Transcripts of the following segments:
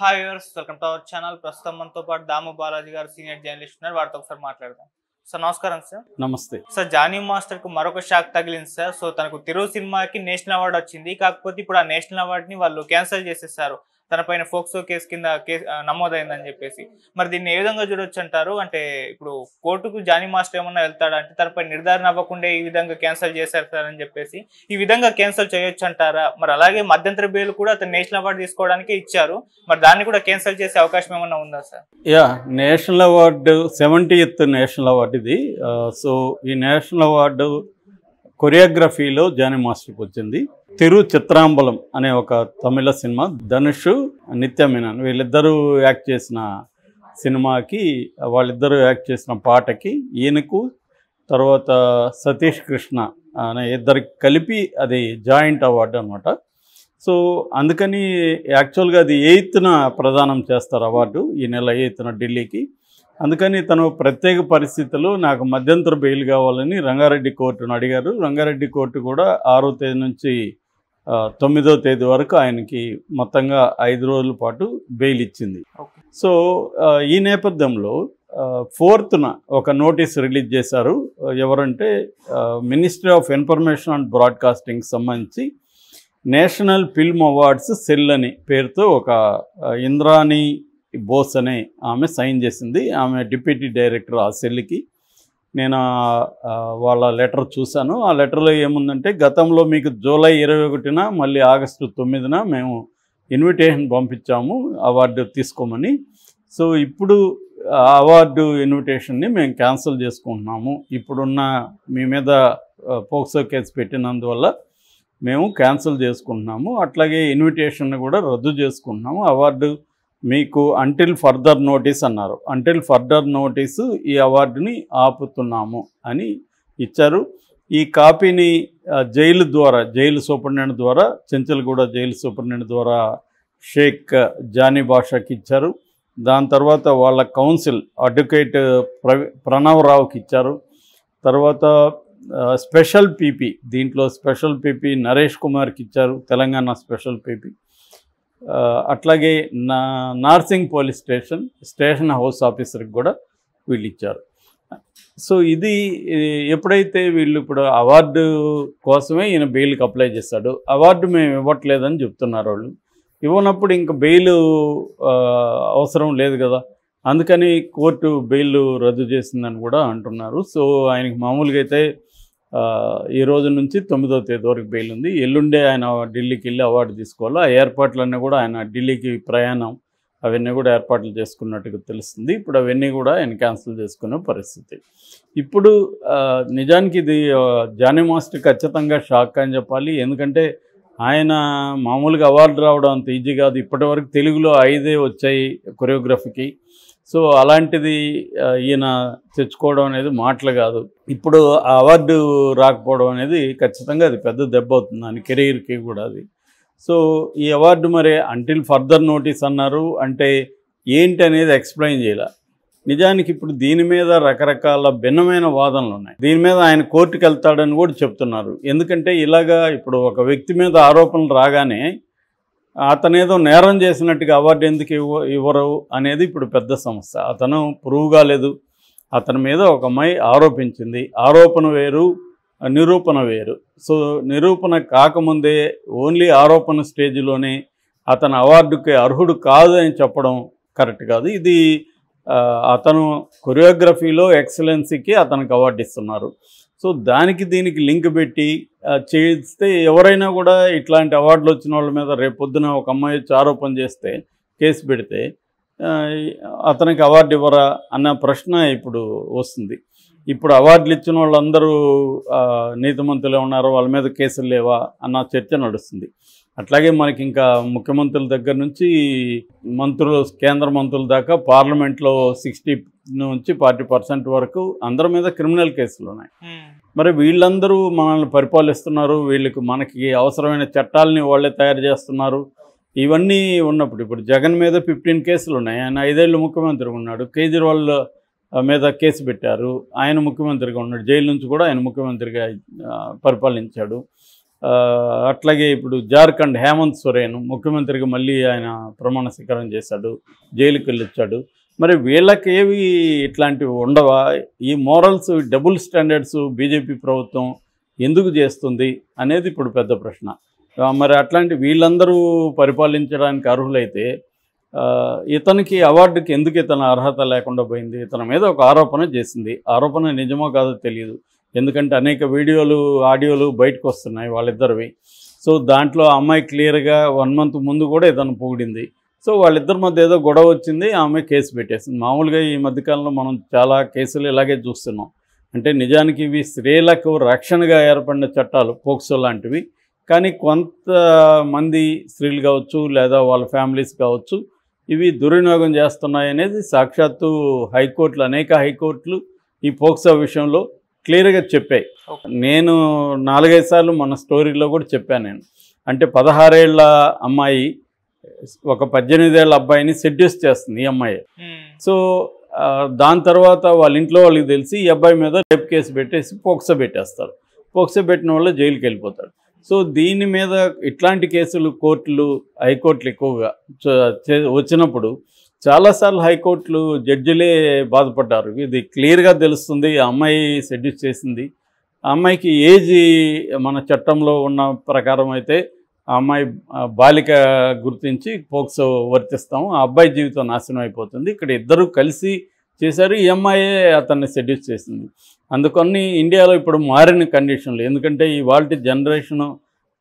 Hi yours welcome to our channel ప్రస్తుతం మనతో పాటు దాము బాలాజీ గారు సీనియర్ జర్నలిస్ట్ ఉన్నారు వారితో ఒకసారి మాట్లాడదాం సార్ నమస్కారం సార్ నమస్తే సార్ జానీ మాస్టర్ కు మరొక షాక్ తగిలింది సార్ సో తనకు తిరుగు సినిమాకి నేషనల్ అవార్డు వచ్చింది కాకపోతే ఇప్పుడు ఆ నేషనల్ అవార్డుని వాళ్ళు క్యాన్సిల్ చేసేసారు తనపైన ఫోక్సో కేసు కింద కేసు నమోదైందని చెప్పేసి మరి దీన్ని ఏ విధంగా చూడొచ్చు అంటారు అంటే ఇప్పుడు కోర్టుకు జానీ మాస్టర్ ఏమన్నా వెళ్తాడా అంటే తనపై నిర్ధారణ అవ్వకుండా ఈ విధంగా క్యాన్సిల్ చేశారు సార్ అని చెప్పేసి ఈ విధంగా క్యాన్సిల్ చేయొచ్చు అంటారా మరి అలాగే మధ్యంతర బేలు కూడా అతను నేషనల్ అవార్డు తీసుకోవడానికి ఇచ్చారు మరి దాన్ని కూడా క్యాన్సిల్ చేసే అవకాశం ఏమన్నా ఉందా sir yeah national award seventy eighth national award ఇది సో ఈ నేషనల్ అవార్డు కొరియోగ్రఫీలో జానీ మాస్టర్కి వచ్చింది తిరు చిత్రాంబలం అనే ఒక తమిళ సినిమా ధనుష్ నిత్య వీళ్ళిద్దరూ యాక్ట్ చేసిన సినిమాకి వాళ్ళిద్దరూ యాక్ట్ చేసిన పాటకి ఈయనకు తర్వాత సతీష్ కృష్ణ అనే ఇద్దరికి కలిపి అది జాయింట్ అవార్డు అనమాట సో అందుకని యాక్చువల్గా అది ఎయిత్న ప్రదానం చేస్తారు అవార్డు ఈ నెల ఎయిత్న ఢిల్లీకి అందుకని తను ప్రత్యేక పరిస్థితులు నాకు మధ్యంతర బెయిల్ కావాలని రంగారెడ్డి కోర్టును అడిగారు రంగారెడ్డి కోర్టు కూడా ఆరో తేదీ నుంచి తొమ్మిదో తేదీ వరకు ఆయనకి మొత్తంగా ఐదు రోజుల పాటు బెయిల్ ఇచ్చింది సో ఈ నేపథ్యంలో ఫోర్త్న ఒక నోటీస్ రిలీజ్ చేశారు ఎవరంటే ministry of information and broadcasting సంబంధించి నేషనల్ ఫిల్మ్ అవార్డ్స్ సెల్ అని పేరుతో ఒక ఇంద్రాణి బోస్ అనే ఆమె సైన్ చేసింది ఆమె డిప్యూటీ డైరెక్టర్ ఆ సెల్కి నేను వాళ్ళ లెటర్ చూశాను ఆ లెటర్లో ఏముందంటే గతంలో మీకు జూలై ఇరవై ఒకటిన మళ్ళీ ఆగస్టు తొమ్మిదిన మేము ఇన్విటేషన్ పంపించాము అవార్డు తీసుకోమని సో ఇప్పుడు అవార్డు ఇన్విటేషన్ని మేము క్యాన్సిల్ చేసుకుంటున్నాము ఇప్పుడున్న మీ మీద పోక్సో కేసు పెట్టినందువల్ల మేము క్యాన్సిల్ చేసుకుంటున్నాము అట్లాగే ఇన్విటేషన్ కూడా రద్దు చేసుకుంటున్నాము అవార్డు మీకు అంటిల్ ఫర్దర్ నోటీస్ అన్నారు అంటిల్ ఫర్దర్ నోటీసు ఈ అవార్డుని ఆపుతున్నాము అని ఇచ్చారు ఈ కాపీని జైలు ద్వారా జైలు సూపరింటెండెంట్ ద్వారా చెంచల్గూడ జైలు సూపరింటెండెంట్ ద్వారా షేక్ జానీ బాషాకి ఇచ్చారు దాని తర్వాత వాళ్ళ కౌన్సిల్ అడ్వకేట్ ప్రణవరావుకి ఇచ్చారు తర్వాత స్పెషల్ పీపీ దీంట్లో స్పెషల్ పీపీ నరేష్ కుమార్కి ఇచ్చారు తెలంగాణ స్పెషల్ పీపీ అట్లాగే నా Narsingi police station station house ఆఫీసర్కి కూడా వీళ్ళు ఇచ్చారు సో ఇది ఎప్పుడైతే వీళ్ళు ఇప్పుడు అవార్డు కోసమే ఈయన బెయిల్కి అప్లై చేశాడు అవార్డు మేము ఇవ్వట్లేదని చెప్తున్నారు వాళ్ళు ఇవ్వనప్పుడు ఇంకా బెయిల్ అవసరం లేదు కదా అందుకని కోర్టు బెయిల్ రద్దు చేసిందని కూడా అంటున్నారు సో ఆయనకి మామూలుగా అయితే ఈ రోజు నుంచి తొమ్మిదో తేదీ వరకు బెయిల్ ఉంది ఎల్లుండే ఆయన ఢిల్లీకి వెళ్ళి అవార్డు తీసుకోవాలి ఆ ఏర్పాట్లన్నీ కూడా ఆయన ఢిల్లీకి ప్రయాణం అవన్నీ కూడా ఏర్పాట్లు చేసుకున్నట్టుగా తెలుస్తుంది ఇప్పుడు అవన్నీ కూడా ఆయన క్యాన్సిల్ చేసుకునే పరిస్థితి ఇప్పుడు నిజానికి ఇది జానీ మాస్టర్ ఖచ్చితంగా షాక్ అని చెప్పాలి ఎందుకంటే ఆయన మామూలుగా అవార్డు రావడం అంత ఈజీ కాదు ఇప్పటివరకు తెలుగులో ఐదే వచ్చాయి కొరియోగ్రఫీకి సో అలాంటిది ఈయన తెచ్చుకోవడం అనేది మాటలు కాదు ఇప్పుడు ఆ అవార్డు రాకపోవడం అనేది ఖచ్చితంగా అది పెద్ద దెబ్బ అవుతుంది దాని కెరీర్కి కూడా అది సో ఈ అవార్డు మరి అంటిల్ ఫర్దర్ నోటీస్ అన్నారు అంటే ఏంటి అనేది ఎక్స్ప్లెయిన్ చేయాలి నిజానికి ఇప్పుడు దీని మీద రకరకాల భిన్నమైన వాదనలు ఉన్నాయి దీని మీద ఆయన కోర్టుకు వెళ్తాడని కూడా చెప్తున్నారు ఎందుకంటే ఇలాగా ఇప్పుడు ఒక వ్యక్తి మీద ఆరోపణలు రాగానే అతనేదో నేరం చేసినట్టుగా అవార్డు ఎందుకు ఇవ్వ ఇవ్వరు అనేది ఇప్పుడు పెద్ద సమస్య అతను ప్రూవ్ కాలేదు అతని మీద ఒక అమ్మాయి ఆరోపించింది ఆరోపణ వేరు నిరూపణ వేరు సో నిరూపణ కాకముందే ఓన్లీ ఆరోపణ స్టేజ్లోనే అతను అవార్డుకి అర్హుడు కాదు అని చెప్పడం కరెక్ట్ కాదు ఇది అతను కొరియోగ్రఫీలో ఎక్సలెన్సీకి అతనికి అవార్డు ఇస్తున్నారు సో దానికి దీనికి లింక్ పెట్టి చేస్తే ఎవరైనా కూడా ఇట్లాంటి అవార్డులు వచ్చిన వాళ్ళ మీద రేపొద్దున ఒక అమ్మాయి ఆరోపణ చేస్తే కేసు పెడితే అతనికి అవార్డు ఇవ్వరా అన్న ప్రశ్న ఇప్పుడు వస్తుంది ఇప్పుడు అవార్డులు ఇచ్చిన వాళ్ళందరూ మంత్రులే ఉన్నారు వాళ్ళ మీద కేసులు లేవా అన్న చర్చ నడుస్తుంది అట్లాగే మనకి ఇంకా ముఖ్యమంత్రుల దగ్గర నుంచి మంత్రులు కేంద్ర మంత్రుల దాకా పార్లమెంట్లో సిక్స్టీ నుంచి ఫార్టీ పర్సెంట్ వరకు అందరి మీద క్రిమినల్ కేసులు ఉన్నాయి మరి వీళ్ళందరూ మనల్ని పరిపాలిస్తున్నారు వీళ్ళకి మనకి అవసరమైన చట్టాలని వాళ్ళే తయారు చేస్తున్నారు ఇవన్నీ ఉన్నప్పుడు ఇప్పుడు జగన్ మీద ఫిఫ్టీన్ కేసులు ఉన్నాయి ఆయన ఐదేళ్ళు ముఖ్యమంత్రిగా ఉన్నాడు కేజ్రీవాల్ మీద కేసు పెట్టారు ఆయన ముఖ్యమంత్రిగా ఉన్నాడు జైలు నుంచి కూడా ఆయన ముఖ్యమంత్రిగా పరిపాలించాడు అట్లాగే ఇప్పుడు జార్ఖండ్ హేమంత్ సొరేన్ ముఖ్యమంత్రిగా మళ్ళీ ఆయన ప్రమాణ స్వీకారం చేశాడు జైలుకి వెళ్ళొచ్చాడు మరి వీళ్ళకేవి ఇట్లాంటివి ఉండవా ఈ మోరల్స్ డబుల్ స్టాండర్డ్స్ బీజేపీ ప్రభుత్వం ఎందుకు చేస్తుంది అనేది ఇప్పుడు పెద్ద ప్రశ్న మరి అట్లాంటి వీళ్ళందరూ పరిపాలించడానికి అర్హులైతే ఇతనికి అవార్డుకి ఎందుకు ఇతను అర్హత లేకుండా పోయింది ఇతని మీద ఒక ఆరోపణ చేసింది ఆరోపణ నిజమో కాదో తెలియదు ఎందుకంటే అనేక వీడియోలు ఆడియోలు బయటకు వస్తున్నాయి వాళ్ళిద్దరివి సో దాంట్లో అమ్మాయి క్లియర్గా వన్ మంత్ ముందు కూడా ఇతను పొగిడింది సో వాళ్ళిద్దరి మధ్య ఏదో గొడవ వచ్చింది ఆమె కేసు పెట్టేసింది మామూలుగా ఈ మధ్యకాలంలో మనం చాలా కేసులు ఇలాగే చూస్తున్నాం అంటే నిజానికి ఇవి స్త్రీలకు రక్షణగా ఏర్పడిన చట్టాలు పోక్సో లాంటివి కానీ కొంతమంది స్త్రీలు కావచ్చు లేదా వాళ్ళ ఫ్యామిలీస్ కావచ్చు ఇవి దుర్వినియోగం చేస్తున్నాయి అనేది సాక్షాత్తు హైకోర్టులు అనేక హైకోర్టులు ఈ పోక్సో విషయంలో క్లియర్గా చెప్పాయి నేను నాలుగైదు సార్లు మన స్టోరీలో కూడా చెప్పాను నేను అంటే పదహారేళ్ల అమ్మాయి ఒక పద్దెనిమిదేళ్ళ అబ్బాయిని సెడ్యూస్ చేస్తుంది ఈ అమ్మాయి hmm. సో దాని తర్వాత వాళ్ళ ఇంట్లో వాళ్ళకి తెలిసి ఈ అబ్బాయి మీద రేప్ కేసు పెట్టేసి పోక్స పెట్టేస్తారు పోక్స పెట్టిన వాళ్ళు జైలుకి వెళ్ళిపోతాడు సో దీని మీద ఇట్లాంటి కేసులు కోర్టులు హైకోర్టులు ఎక్కువగా వచ్చినప్పుడు చాలాసార్లు హైకోర్టులు జడ్జిలే బాధపడ్డారు ఇది క్లియర్గా తెలుస్తుంది అమ్మాయి సెడ్యూస్ చేసింది అమ్మాయికి ఏజ్ మన చట్టంలో ఉన్న ప్రకారం అయితే ఆ అమ్మాయి బాలిక గుర్తించి పోక్సో వర్తిస్తాము ఆ అబ్బాయి జీవితం నాశనం అయిపోతుంది ఇక్కడ ఇద్దరు కలిసి చేశారు ఈ అమ్మాయే అతన్ని సెడ్యూస్ చేసింది అందుకని ఇండియాలో ఇప్పుడు మారిన కండిషన్లు ఎందుకంటే వాళ్ళ జనరేషను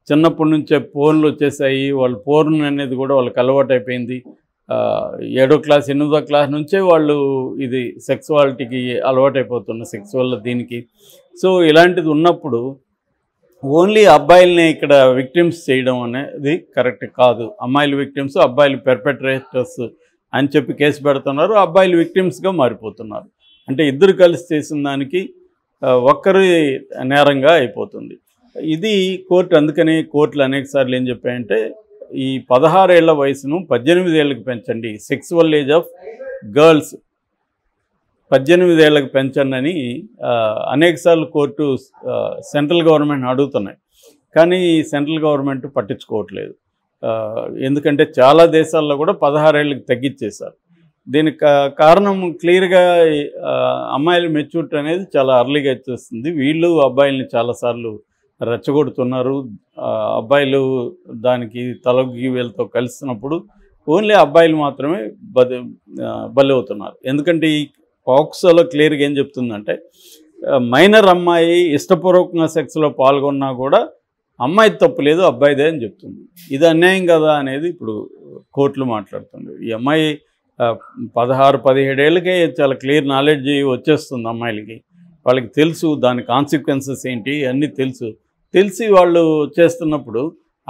చిన్నప్పటి నుంచే ఫోన్లు వచ్చేసాయి వాళ్ళు ఫోన్ అనేది కూడా వాళ్ళకి అలవాటు అయిపోయింది ఏడో క్లాస్ ఎనిమిదో క్లాస్ నుంచే వాళ్ళు ఇది సెక్సువాలిటీకి అలవాటైపోతున్న సెక్సువల్ దీనికి సో ఇలాంటిది ఉన్నప్పుడు ఓన్లీ అబ్బాయిల్ని ఇక్కడ విక్టిమ్స్ చేయడం అనేది కరెక్ట్ కాదు అమ్మాయిలు విక్టిమ్స్ అబ్బాయిలు పెర్పెట్రేటర్స్ అని చెప్పి కేసు పెడుతున్నారు అబ్బాయిలు విక్టిమ్స్గా మారిపోతున్నారు అంటే ఇద్దరు కలిసి చేసిన దానికి ఒక్కరి నేరంగా అయిపోతుంది ఇది కోర్టు అందుకని కోర్టులు అనేకసార్లు ఏం చెప్పాయంటే ఈ పదహారేళ్ల వయసును పద్దెనిమిది ఏళ్ళకి పెంచండి సెక్స్వల్ ఏజ్ ఆఫ్ గర్ల్స్ పద్దెనిమిదేళ్లకు పెంచండి అనేకసార్లు కోర్టు సెంట్రల్ గవర్నమెంట్ అడుగుతున్నాయి కానీ సెంట్రల్ గవర్నమెంట్ పట్టించుకోవట్లేదు ఎందుకంటే చాలా దేశాల్లో కూడా పదహారేళ్ళకి తగ్గించేశారు దీనికి కారణం క్లియర్గా అమ్మాయిల మెచ్యూరిటీ అనేది చాలా అర్లీగా వచ్చేస్తుంది వీళ్ళు అబ్బాయిల్ని చాలాసార్లు రెచ్చగొడుతున్నారు అబ్బాయిలు దానికి తలగి వీళ్ళతో కలిసినప్పుడు ఓన్లీ అబ్బాయిలు మాత్రమే బలి అవుతున్నారు ఎందుకంటే ఈ పాక్సోలో క్లియర్గా ఏం చెప్తుందంటే మైనర్ అమ్మాయి ఇష్టపూర్వకంగా సెక్స్లో పాల్గొన్నా కూడా అమ్మాయి తప్పు లేదు అబ్బాయిదే అని చెప్తుంది ఇది అన్యాయం కదా అనేది ఇప్పుడు కోర్టులు మాట్లాడుతుంది ఈ అమ్మాయి పదహారు పదిహేడేళ్ళకే చాలా క్లియర్ నాలెడ్జ్ వచ్చేస్తుంది అమ్మాయిలకి వాళ్ళకి తెలుసు దాని కాన్సిక్వెన్సెస్ ఏంటి అన్నీ తెలుసు తెలిసి వాళ్ళు చేస్తున్నప్పుడు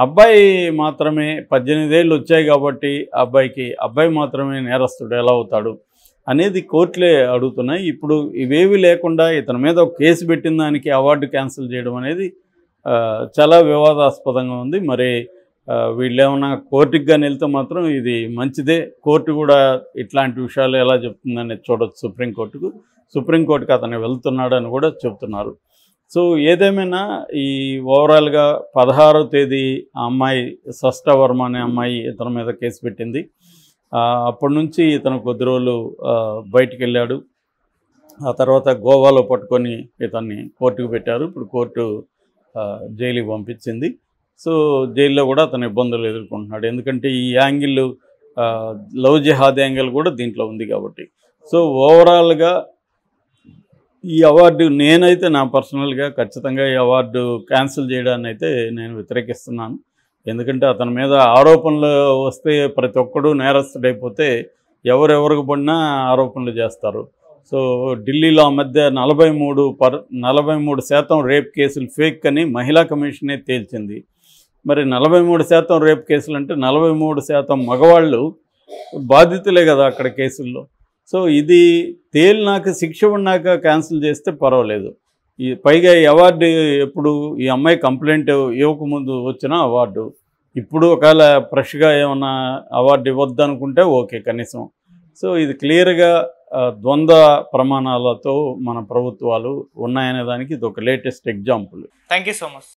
అబ్బాయి మాత్రమే పద్దెనిమిదేళ్ళు వచ్చాయి కాబట్టి అబ్బాయికి అబ్బాయి మాత్రమే నేరస్తుడు ఎలా అవుతాడు అనేది కోర్టులే అడుగుతున్నాయి ఇప్పుడు ఇవేవి లేకుండా ఇతని మీద ఒక కేసు పెట్టిన దానికి అవార్డు క్యాన్సిల్ చేయడం అనేది చాలా వివాదాస్పదంగా ఉంది మరి వీళ్ళేమన్నా కోర్టుకి కానీ వెళ్తే మాత్రం ఇది మంచిదే కోర్టు కూడా ఇట్లాంటి విషయాలు ఎలా చెప్తుందని చూడవచ్చు సుప్రీంకోర్టుకు సుప్రీంకోర్టుకు అతను వెళ్తున్నాడని కూడా చెప్తున్నారు సో ఏదేమైనా ఈ ఓవరాల్గా పదహారో తేదీ ఆ అమ్మాయి వర్మ అనే అమ్మాయి ఇతని మీద కేసు పెట్టింది అప్పటి నుంచి ఇతను కొద్ది రోజులు బయటికి వెళ్ళాడు ఆ తర్వాత గోవాలో పట్టుకొని ఇతన్ని కోర్టుకు పెట్టారు ఇప్పుడు కోర్టు జైలుకి పంపించింది సో జైల్లో కూడా అతను ఇబ్బందులు ఎదుర్కొంటున్నాడు ఎందుకంటే ఈ యాంగిల్ లవ్ జిహాద్ యాంగిల్ కూడా దీంట్లో ఉంది కాబట్టి సో ఓవరాల్గా ఈ అవార్డు నేనైతే నా పర్సనల్గా ఖచ్చితంగా ఈ అవార్డు క్యాన్సిల్ చేయడాన్ని అయితే నేను వ్యతిరేకిస్తున్నాను ఎందుకంటే అతని మీద ఆరోపణలు వస్తే ప్రతి ఒక్కడు నేరస్తుడైపోతే ఎవరెవరికి పడినా ఆరోపణలు చేస్తారు సో ఢిల్లీలో ఆ మధ్య నలభై మూడు పర్ నలభై మూడు శాతం రేప్ కేసులు ఫేక్ అని మహిళా కమిషనే తేల్చింది మరి నలభై మూడు శాతం రేప్ కేసులు అంటే నలభై మూడు శాతం మగవాళ్ళు బాధితులే కదా అక్కడ కేసుల్లో సో ఇది తేలినాక శిక్ష ఉన్నాక క్యాన్సిల్ చేస్తే పర్వాలేదు ఈ పైగా ఈ అవార్డు ఎప్పుడు ఈ అమ్మాయి కంప్లైంట్ ఇవ్వకముందు వచ్చిన అవార్డు ఇప్పుడు ఒకవేళ ఫ్రెష్గా ఏమన్నా అవార్డు ఇవ్వద్దు అనుకుంటే ఓకే కనీసం సో ఇది క్లియర్గా ద్వంద్వ ప్రమాణాలతో మన ప్రభుత్వాలు ఉన్నాయనే దానికి ఇది ఒక latest example thank so much